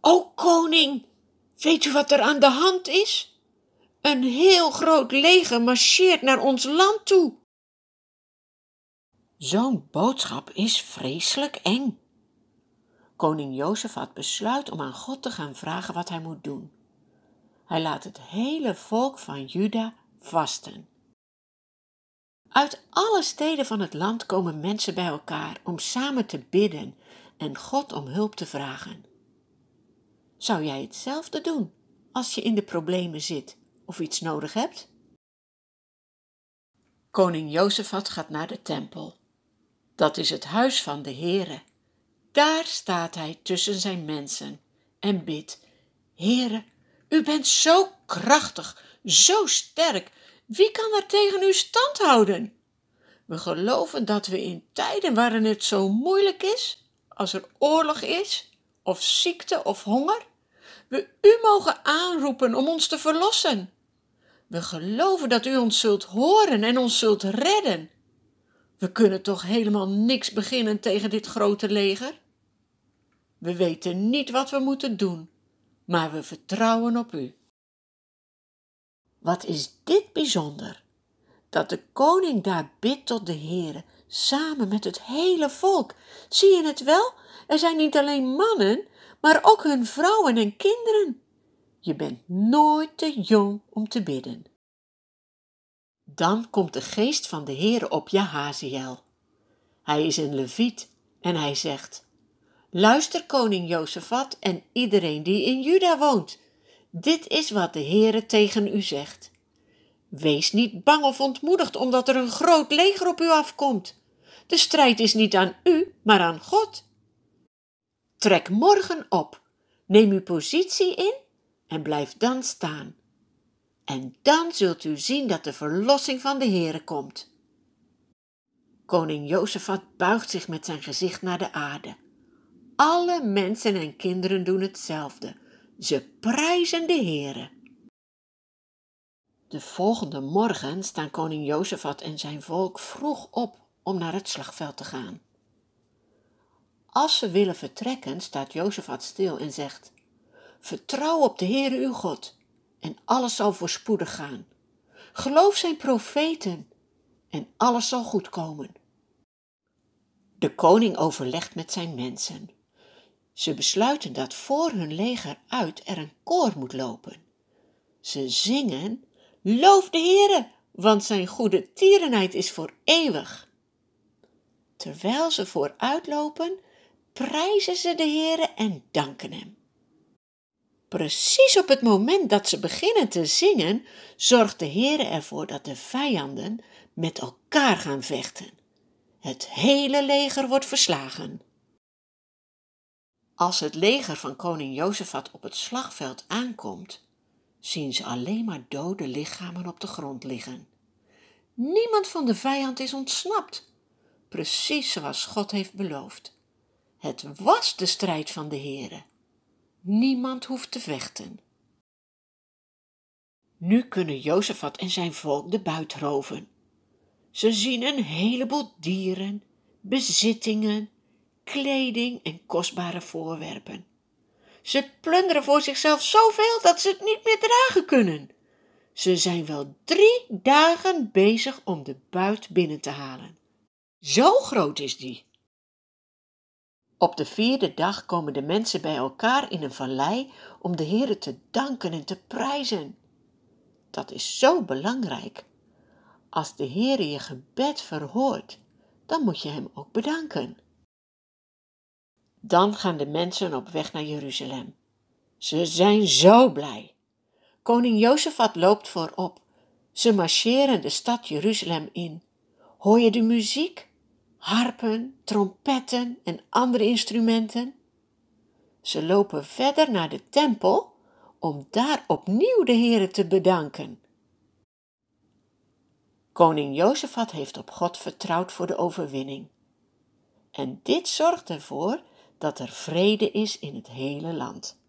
O koning, weet u wat er aan de hand is? Een heel groot leger marcheert naar ons land toe. Zo'n boodschap is vreselijk eng. Koning Jozef had besluit om aan God te gaan vragen wat hij moet doen. Hij laat het hele volk van Juda vasten. Uit alle steden van het land komen mensen bij elkaar om samen te bidden en God om hulp te vragen. Zou jij hetzelfde doen als je in de problemen zit of iets nodig hebt? Koning Jozefat gaat naar de tempel. Dat is het huis van de Heere. Daar staat hij tussen zijn mensen en bidt: Heere, u bent zo krachtig, zo sterk. Wie kan er tegen u stand houden? We geloven dat we in tijden waarin het zo moeilijk is, als er oorlog is, of ziekte of honger, we u mogen aanroepen om ons te verlossen. We geloven dat u ons zult horen en ons zult redden. We kunnen toch helemaal niks beginnen tegen dit grote leger? We weten niet wat we moeten doen, maar we vertrouwen op u. Wat is dit bijzonder? Dat de koning daar bidt tot de Heere, samen met het hele volk. Zie je het wel? Er zijn niet alleen mannen, maar ook hun vrouwen en kinderen. Je bent nooit te jong om te bidden. Dan komt de geest van de Heere op Jahaziel. Hij is een leviet en hij zegt: Luister, koning Jozefat en iedereen die in Juda woont. Dit is wat de Heere tegen u zegt. Wees niet bang of ontmoedigd, omdat er een groot leger op u afkomt. De strijd is niet aan u, maar aan God. Trek morgen op, neem uw positie in en blijf dan staan. En dan zult u zien dat de verlossing van de Heere komt. Koning Jozefat buigt zich met zijn gezicht naar de aarde. Alle mensen en kinderen doen hetzelfde. Ze prijzen de Heere. De volgende morgen staan koning Jozefat en zijn volk vroeg op om naar het slagveld te gaan. Als ze willen vertrekken, staat Jozefat stil en zegt: Vertrouw op de Heere uw God, en alles zal voorspoedig gaan. Geloof zijn profeten, en alles zal goed komen. De koning overlegt met zijn mensen. Ze besluiten dat voor hun leger uit er een koor moet lopen. Ze zingen: Loof de Heere, want zijn goede tierenheid is voor eeuwig. Terwijl ze vooruitlopen, prijzen ze de Heere en danken Hem. Precies op het moment dat ze beginnen te zingen, zorgt de Heere ervoor dat de vijanden met elkaar gaan vechten. Het hele leger wordt verslagen. Als het leger van koning Jozefat op het slagveld aankomt, zien ze alleen maar dode lichamen op de grond liggen. Niemand van de vijand is ontsnapt, precies zoals God heeft beloofd. Het was de strijd van de Heere. Niemand hoeft te vechten. Nu kunnen Jozefat en zijn volk de buit roven. Ze zien een heleboel dieren, bezittingen, kleding en kostbare voorwerpen. Ze plunderen voor zichzelf zoveel dat ze het niet meer dragen kunnen. Ze zijn wel drie dagen bezig om de buit binnen te halen. Zo groot is die. Op de vierde dag komen de mensen bij elkaar in een vallei om de Heere te danken en te prijzen. Dat is zo belangrijk. Als de Here je gebed verhoort, dan moet je Hem ook bedanken. Dan gaan de mensen op weg naar Jeruzalem. Ze zijn zo blij. Koning Jozefat loopt voorop. Ze marcheren de stad Jeruzalem in. Hoor je de muziek? harpen, trompetten en andere instrumenten. Ze lopen verder naar de tempel om daar opnieuw de Heere te bedanken. Koning Jozefat heeft op God vertrouwd voor de overwinning. En dit zorgt ervoor dat er vrede is in het hele land.